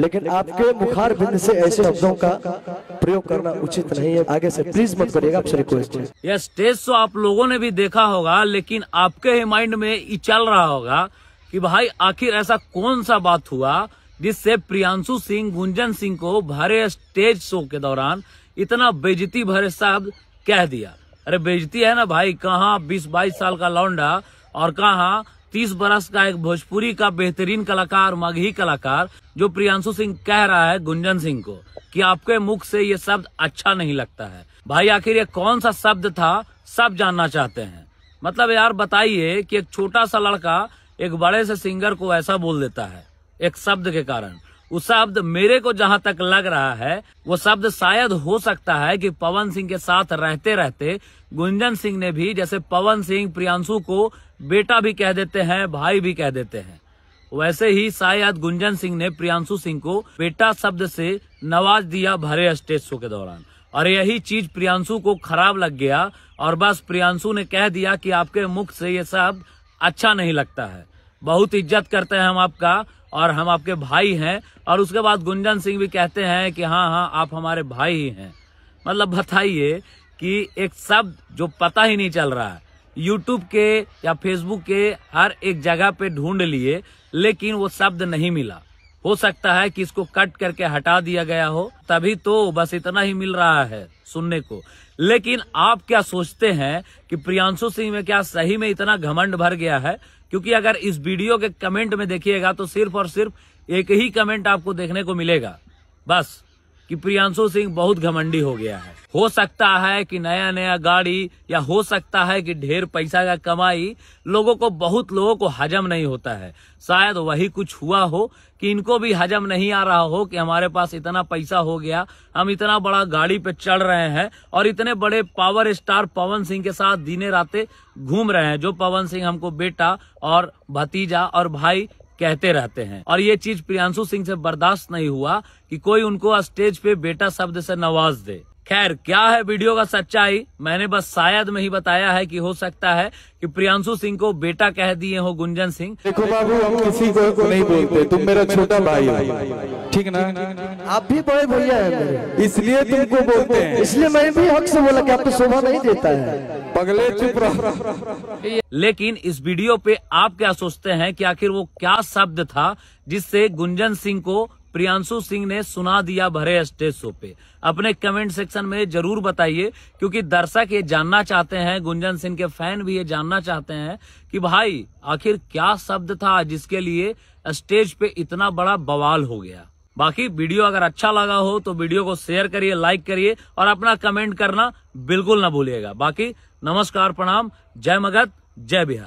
लेकिन आपके बुखार बिंद से ऐसे शब्दों का प्रयोग करना उचित नहीं है आगे से प्लीज मत करिएगा आपसे रिक्वेस्ट है यह स्टेज तो आप लोगों ने भी देखा होगा लेकिन आपके ही माइंड में ये चल रहा होगा कि भाई आखिर ऐसा कौन सा बात हुआ जिससे प्रियांशु सिंह गुंजन सिंह को भरे स्टेज शो के दौरान इतना बेजती भरे शब्द कह दिया अरे बेजती है ना भाई कहाँ बीस बाईस साल का लौंडा और कहा तीस बरस का एक भोजपुरी का बेहतरीन कलाकार मगही कलाकार जो प्रियांशु सिंह कह रहा है गुंजन सिंह को कि आपके मुख से ये शब्द अच्छा नहीं लगता है भाई आखिर ये कौन सा शब्द था सब जानना चाहते हैं मतलब यार बताइए कि एक छोटा सा लड़का एक बड़े से सिंगर को ऐसा बोल देता है एक शब्द के कारण वो शब्द मेरे को जहां तक लग रहा है वो शब्द शायद हो सकता है कि पवन सिंह के साथ रहते रहते गुंजन सिंह ने भी जैसे पवन सिंह प्रियांशु को बेटा भी कह देते हैं भाई भी कह देते हैं वैसे ही शायद गुंजन सिंह ने प्रियांशु सिंह को बेटा शब्द से नवाज दिया भरे स्टेज शो के दौरान और यही चीज प्रियांशु को खराब लग गया और बस प्रियांशु ने कह दिया कि आपके मुख से ये शब्द अच्छा नहीं लगता है बहुत इज्जत करते हैं हम आपका और हम आपके भाई हैं और उसके बाद गुंजन सिंह भी कहते हैं कि हाँ हाँ आप हमारे भाई ही हैं मतलब बताइए कि एक शब्द जो पता ही नहीं चल रहा है यूट्यूब के या फेसबुक के हर एक जगह पे ढूंढ लिए लेकिन वो शब्द नहीं मिला हो सकता है कि इसको कट करके हटा दिया गया हो तभी तो बस इतना ही मिल रहा है सुनने को लेकिन आप क्या सोचते हैं कि प्रियांशु सिंह में क्या सही में इतना घमंड भर गया है क्योंकि अगर इस वीडियो के कमेंट में देखिएगा तो सिर्फ और सिर्फ एक ही कमेंट आपको देखने को मिलेगा बस कि प्रियांशु सिंह बहुत घमंडी हो गया है हो सकता है कि नया नया गाड़ी या हो सकता है कि ढेर पैसा का कमाई लोगों को बहुत लोगों को हजम नहीं होता है शायद वही कुछ हुआ हो कि इनको भी हजम नहीं आ रहा हो कि हमारे पास इतना पैसा हो गया हम इतना बड़ा गाड़ी पे चढ़ रहे हैं और इतने बड़े पावर स्टार पवन सिंह के साथ दिने रातें घूम रहे हैं जो पवन सिंह हमको बेटा और भतीजा और भाई कहते रहते हैं और ये चीज प्रियांशु सिंह से बर्दाश्त नहीं हुआ कि कोई उनको स्टेज पे बेटा शब्द से नवाज दे खैर क्या है वीडियो का सच्चाई मैंने बस शायद में ही बताया है कि हो सकता है कि प्रियांशु सिंह को बेटा कह दिए हो गुंजन सिंह देखो बाबू हम किसी को, को नहीं बोलते तुम मेरा छोटा भाई हो ठीक ना आप भी बड़े भैया हैं इसलिए तुमको बोलते हैं इसलिए मैं भी हक से बोला कि आपको शोभा नहीं देता है पगले चुप रहो लेकिन इस वीडियो पे आप क्या सोचते हैं कि आखिर वो क्या शब्द था जिससे गुंजन सिंह को प्रियांशु सिंह ने सुना दिया भरे स्टेज शो पे अपने कमेंट सेक्शन में जरूर बताइए क्योंकि दर्शक ये जानना चाहते हैं गुंजन सिंह के फैन भी ये जानना चाहते हैं कि भाई आखिर क्या शब्द था जिसके लिए स्टेज पे इतना बड़ा बवाल हो गया बाकी वीडियो अगर अच्छा लगा हो तो वीडियो को शेयर करिए लाइक करिए और अपना कमेंट करना बिल्कुल ना भूलिएगा बाकी नमस्कार प्रणाम जय मगध जय बिहार